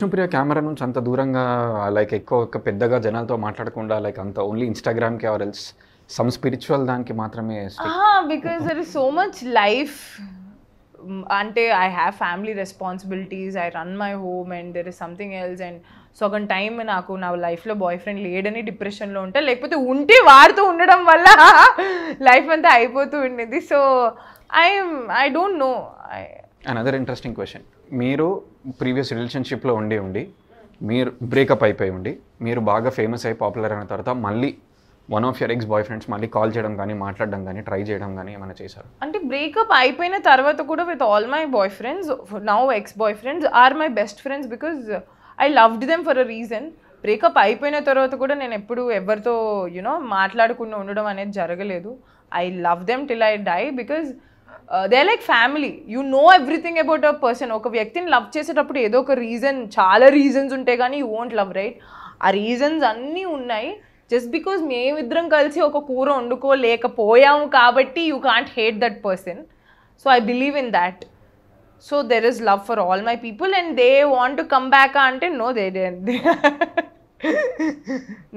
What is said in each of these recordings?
Vishnupriya camera నుంచి అంత దూరంగా లైక్ ఎక్కువ పెద్దగా జనాలతో మాట్లాడకుండా లైక్ అంత only Instagram or else some spiritual దానికి మాత్రమే because there is so much life అంటే I have family responsibilities I run my home and there is something else and so ఒక టైం నాకు నా లైఫ్లో బాయ్ ఫ్రెండ్ లేడని డిప్రెషన్లో ఉంటే లేకపోతే ఉంటే వారితో ఉండడం వల్ల లైఫ్ అంతా అయిపోతూ ఉండేది so I I don't know another interesting question మీరు ప్రీవియస్ రిలేషన్షిప్లో ఉండి ఉండి మీరు బ్రేకప్ అయిపోయి ఉండి మీరు బాగా ఫేమస్ అయి పాపులర్ అయిన తర్వాత మళ్ళీ one of your ex boyfriends మళ్ళీ కాల్ చేయడం కానీ మాట్లాడడం కానీ ట్రై చేయడం కానీ ఏమైనా చేశారు అంటే బ్రేకప్ అయిపోయిన తర్వాత కూడా with all my boyfriends now ex boyfriends are my best friends because I loved them for a reason breakup అయిపోయిన తర్వాత కూడా నేను ఎప్పుడు ఎవరితో యునో మాట్లాడకుండా ఉండడం అనేది జరగలేదు I love them till I die because they like family you know everything about a person ఒక వ్యక్తిని లవ్ చేసేటప్పుడు ఏదో ఒక రీజన్ చాలా రీజన్స్ ఉంటాయి కానీ యూ వోంట్ లవ్ రైట్ ఆ రీజన్స్ అన్నీ ఉన్నాయి జస్ట్ బికాజ్ మేమిద్దరం కలిసి ఒక కూర వండుకోలేకపోయాము కాబట్టి you can't hate that person so I believe in that so there is love for all my people and they want to come back అంటే no they day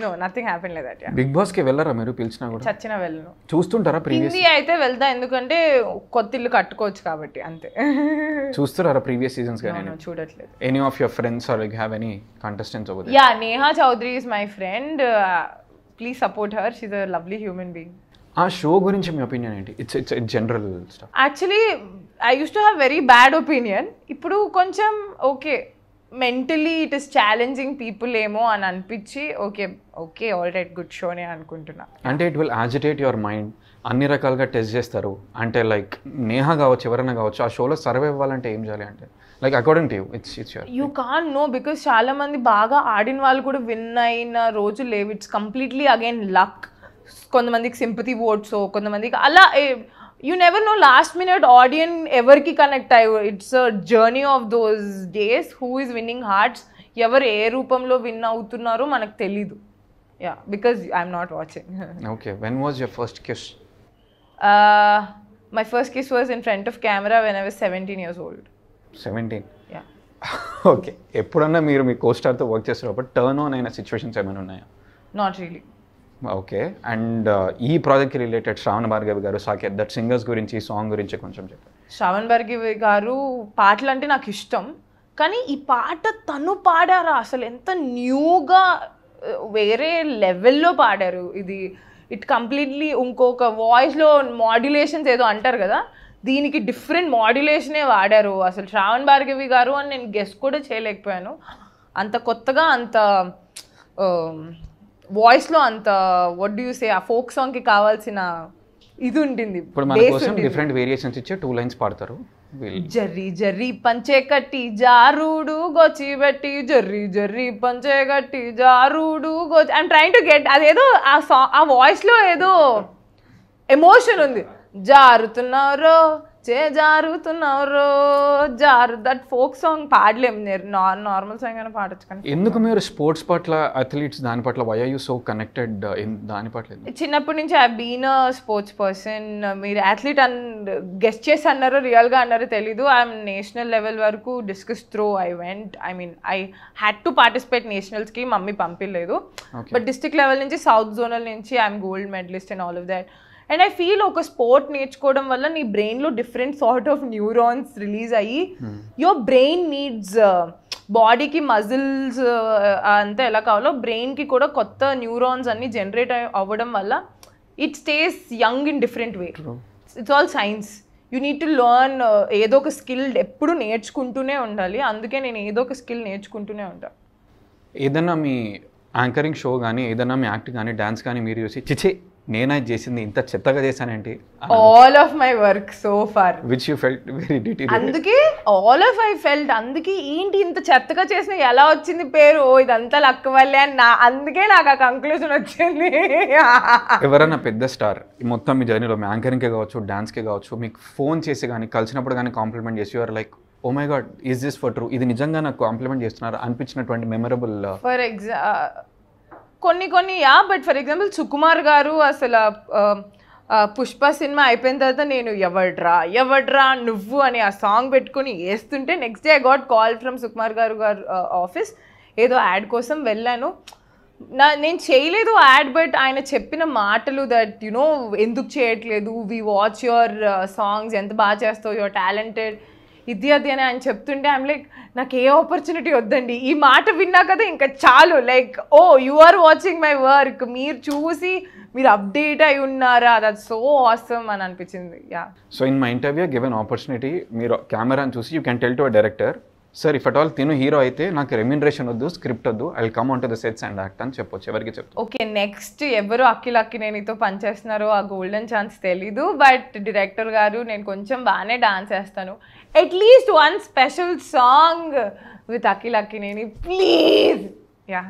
no nothing happen లేదు at Bigg Boss కి వెళ్ళరా మీరు పిలిచినా కూడా చచ్చిన వెళ్ళను చూస్తుంటారా previous Hindi అయితే వెళ్తా ఎందుకంటే కొత్త ఇల్లు కట్టుకోవచ్చు కాబట్టి అంతే చూస్తున్నారా ప్రీవియస్ సీజన్స్ కానీ చూడట్లేదు any of your friends are you have any contestants over yeah Neha Chaudhary is my friend please support her she a lovely human being ఆ షో గురించి మీ ఒపీనియన్ ఏంటి it's it's general actually I use to have very bad opinion ఇప్పుడు కొంచెం okay mentally it is challenging people ఏమో అని అనిపించి okay okay all right good షోనే అనుకుంటున్నా అంటే it will agitate your mind అన్ని రకాలుగా టెస్ట్ చేస్తారు అంటే లైక్ నేహ కావచ్చు ఎవరైనా కావచ్చు ఆ షోలో సర్వే ఇవ్వాలంటే ఏం చేయాలి అంటే like according to it's it's you can know because చాలా మంది బాగా ఆడిన వాళ్ళు కూడా విన్ అయిన రోజు లేవు ఇట్స్ కంప్లీట్లీ అగైన్ లక్ కొంతమందికి సింపతి ఓట్స్ కొంతమందికి అలా you never know last minute audience ఎవరికి కనెక్ట్ అయ్యో it's a journey of those days who is winning hearts ఎవరు ఏ రూపంలో విన్ అవుతున్నారో మనకు తెలీదు yeah because I'm not watching okay when was your first kiss my first kiss was in front of camera when I was seventeen years old seventeen yeah okay ఎప్పుడన్నా మీరు మీ కోస్టార్తో work చేస్తారు turn on అయిన situations ఏమైనా ఉన్నాయా not really okay and uh, ఈ project related Shravana Bhargavi garu Saketh that singers గురించి song గురించి కొంచెం చెప్పారు శ్రావణ్ భార్గవి గారు పాటలు అంటే నాకు ఇష్టం కానీ ఈ పాట తను పాడారా అసలు ఎంత న్యూగా uh, వేరే లెవెల్లో పాడారు ఇది ఇట్ కంప్లీట్లీ ఇంకొక వాయిస్లో మాడ్యులేషన్స్ ఏదో అంటారు కదా దీనికి డిఫరెంట్ మాడ్యులేషనే వాడారు అసలు శ్రావణ్ భార్గవి గారు అని నేను గెస్ట్ కూడా చేయలేకపోయాను అంత కొత్తగా అంత um, వాయిస్లో అంత వడ్ యూ సే ఆ ఫోక్ సాంగ్కి కావాల్సిన ఇది ఉంటుంది ఇప్పుడు మన కోసం డిఫరెంట్ వేరియేషన్స్ ఇచ్చే టూ లైన్స్ పాడతారు జర్రీ జర్రీ పంచే కట్టి జారుడు గొచ్చిబెట్టి జర్రీ జర్రీ పంచే కట్టి జారుడు గొచ్చి ఐమ్ ట్రైంగ్ టు గెట్ అదేదో ఆ సా ఆ వాయిస్లో ఏదో ఎమోషన్ ఉంది జారుతున్నారో చేజారుతున్నారు జారు దట్ ఫోక్ సాంగ్ పాడలేము నేను నార్మల్ సాంగ్ అని పాడచ్చు కానీ ఎందుకు మీరు స్పోర్ట్స్ పట్ల అథ్లీట్స్ దాని పట్ల వై యూ సో కనెక్టెడ్ దాని పట్ల చిన్నప్పటి నుంచి ఐ బీన్ స్పోర్ట్స్ పర్సన్ మీరు అథ్లీట్ అన్ గెస్ట్ చేసి అన్నారో రియల్గా అన్నారో తెలీదు ఐఎమ్ నేషనల్ లెవెల్ వరకు discus throw I went I mean I had to participate నేషనల్స్కి మమ్మీ పంపించలేదు బట్ డిస్టిక్ లెవెల్ నుంచి సౌత్ జోనల్ నుంచి I'm gold medalist and all of that and I feel ఒక స్పోర్ట్ నేర్చుకోవడం వల్ల నీ బ్రెయిన్లో different sort of neurons release అయ్యి యువర్ బ్రెయిన్ నీడ్స్ బాడీకి మజిల్స్ అంతా ఎలా కావాలో బ్రెయిన్కి కూడా కొత్త న్యూరాన్స్ అన్ని జనరేట్ అవ్వడం వల్ల it stays young in different way it's all science you need to learn ఏదో ఒక స్కిల్ ఎప్పుడు నేర్చుకుంటూనే ఉండాలి అందుకే నేను ఏదో ఒక స్కిల్ నేర్చుకుంటూనే ఉంటాను ఏదన్నా మీ యాంకరింగ్ షో కానీ ఏదన్నా మీ యాక్ట్ కానీ డ్యాన్స్ కానీ మీరు చూసి చిచే నేనా చేసింది ఇంత చెత్తగా చేశానంటే all of my work so far which you felt very detail అందుకే ఆల్ ఆఫ్ ఐ ఫెల్ట్ అందుకే ఏంటి ఇంత చెత్తగా చేసిన ఎలా వచ్చింది పేరు ఓ ఇదంతా లక్క వల్లే అని నా అందుకే నాకు ఆ కంక్లూజన్ వచ్చింది ఎవరైనా పెద్ద స్టార్ మొత్తం మీ జర్నీలో మీ యాంకరింగ్కే కావచ్చు డాన్స్కే కావచ్చు మీకు ఫోన్ చేసి కానీ కలిసినప్పుడు కానీ కాంప్లిమెంట్ చేసి you're like oh my God is this for true ఇది నిజంగా నాకు కాంప్లిమెంట్ చేస్తున్నారు అనిపించినటువంటి మెమరబుల్ ఫర్ ఎగ్జా కొన్ని కొన్ని yeah but for example Sukumar garu అసలు పుష్ప సినిమా అయిపోయిన తర్వాత నేను ఎవడ్రా ఎవడ్రా నువ్వు అని ఆ సాంగ్ పెట్టుకుని వేస్తుంటే next day I got call from Sukumar garu garu office ఏదో యాడ్ కోసం వెళ్ళాను నా నేను చేయలేదు యాడ్ బట్ ఆయన చెప్పిన మాటలు దట్ యునో ఎందుకు చేయట్లేదు వీ వాచ్ యువర్ సాంగ్స్ ఎంత బాగా చేస్తావు యువర్ టాలెంటెడ్ ఇది అది అని ఆయన చెప్తుంటే ఐమ్ లైక్ నాకు ఏ ఆపర్చునిటీ వద్దండి ఈ మాట విన్నా కదా ఇంకా చాలు like oh you are watching my work మీరు చూసి మీరు అప్డేట్ అయి ఉన్నారా దట్ సో ఆసమ్ అని అనిపించింది yeah so in my interview given opportunity మీరు కెమెరాని చూసి you can tell to a director sir if at all తిను హీరో అయితే నాకు రెమ్యూనరేషన్ వద్దు స్క్రిప్ట్ వద్దు I come on to the sets and act అని చెప్పొచ్చు ఎవరికి చెప్తాను ఓకే నెక్స్ట్ ఎవరు అఖిల్ అక్కినేనితో పనిచేస్తున్నారో ఆ గోల్డెన్ ఛాన్స్ తెలీదు బట్ డైరెక్టర్ గారు నేను కొంచెం బాగానే డాన్స్ చేస్తాను at least one special song with Akhil Akkineni please yeah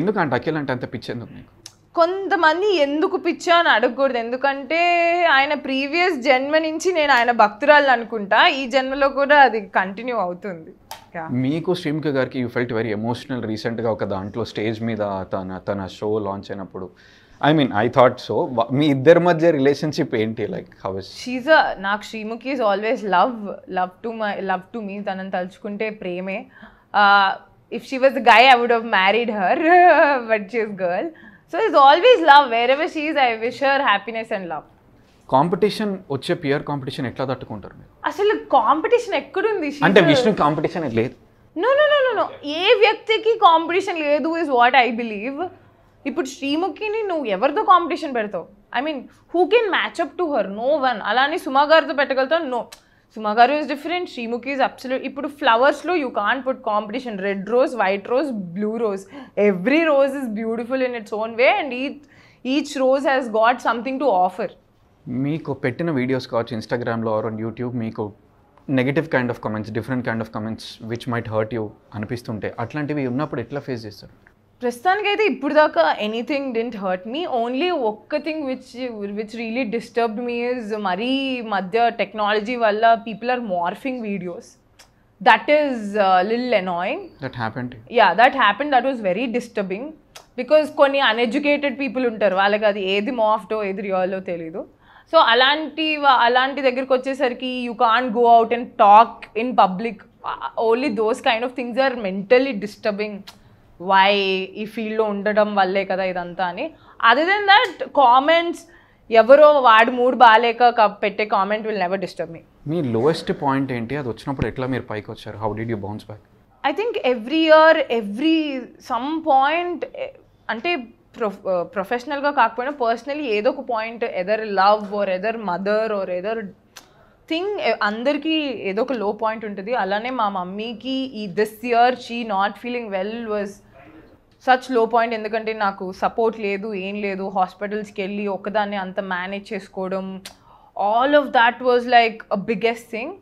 ఎందుకంటే అఖిల్ అంటే అంత పిచ్చేందుకు కొంతమంది ఎందుకు పిచ్చా అని అడగకూడదు ఎందుకంటే ఆయన ప్రీవియస్ జన్మ నుంచి నేను ఆయన భక్తురాలు అనుకుంటా ఈ జన్మలో కూడా అది కంటిన్యూ అవుతుంది మీకు శ్రీమిక గారికి యూ ఫెల్ట్ వెరీ ఎమోషనల్ రీసెంట్గా ఒక దాంట్లో స్టేజ్ మీద తన తన షో లాంచ్ అయినప్పుడు I mean I thought so మీ ఇద్దరి మధ్య రిలేషన్షిప్ ఏంటి లైక్ హౌస్ షీజ్ నాకు Sreemukhi is always love love to my love to me తనని తలుచుకుంటే ప్రేమే if she was guy I would have married her but she's girl so is always love wherever she's I wish her happiness and love competition వచ్చే peer competition ఎట్లా తట్టుకుంటారు అసలు competition ఎక్కడుంది అంటే Vishnu competition లేదు నో నో నో నో ఏ వ్యక్తికి competition లేదు ఇస్ వాట్ ఐ బిలీవ్ ఇప్పుడు శ్రీముఖిని నువ్వు ఎవరితో కాంపిటీషన్ పెడతావు I mean who can up to her no one అలానే సుమా గారితో పెట్టగలుగుతావు no Suma garu is different Sreemukhi is absolute ఇప్పుడు ఫ్లవర్స్లో you can put competition red rose white rose blue rose every rose is beautiful in its own way and each rose has got something to offer మీకు పెట్టిన videos కావచ్చు ఇన్స్టాగ్రామ్లో or on YouTube మీకు negative kind of comments different kind of comments which might hurt you అనిపిస్తుంటే అట్లాంటివి ఉన్నప్పుడు ఎట్లా face చేస్తారు ప్రస్తుతానికైతే ఇప్పుడు దాకా anything didn't hurt me only ఒక్క thing which which really disturbed me is మరీ మధ్య టెక్నాలజీ వల్ల people are morphing videos that is lil annoying that happened yeah that happened that was very disturbing because కొన్ని uneducated people ఉంటారు వాళ్ళకి అది ఏది మాఫ్టో ఏది రియల్లో తెలీదు సో అలాంటి అలాంటి దగ్గరికి వచ్చేసరికి you can go out and talk in public only those kind of things are mentally disturbing why ఈ ఫీల్డ్లో ఉండడం వల్లే కదా ఇదంతా అని అదర్ దెన్ దట్ కామెంట్స్ ఎవరో వాడు మూడ్ బాగాలేక పెట్టే comment will never disturb me me lowest point ఏంటి అది వచ్చినప్పుడు ఎట్లా మీరు పైకి వచ్చారు how did you bounce back I think every year every some point అంటే ప్రొ ప్రొఫెషనల్గా uh, కాకపోయినా పర్సనలీ ఏదో ఒక point either love or either mother or either thing అందరికీ ఏదో ఒక లో పాయింట్ ఉంటుంది అలానే మా మమ్మీకి ఈ this year she not feeling well was such low point ఎందుకంటే నాకు సపోర్ట్ లేదు ఏం లేదు హాస్పిటల్స్కి వెళ్ళి ఒకదాన్ని అంత మేనేజ్ చేసుకోవడం all of that was like a biggest thing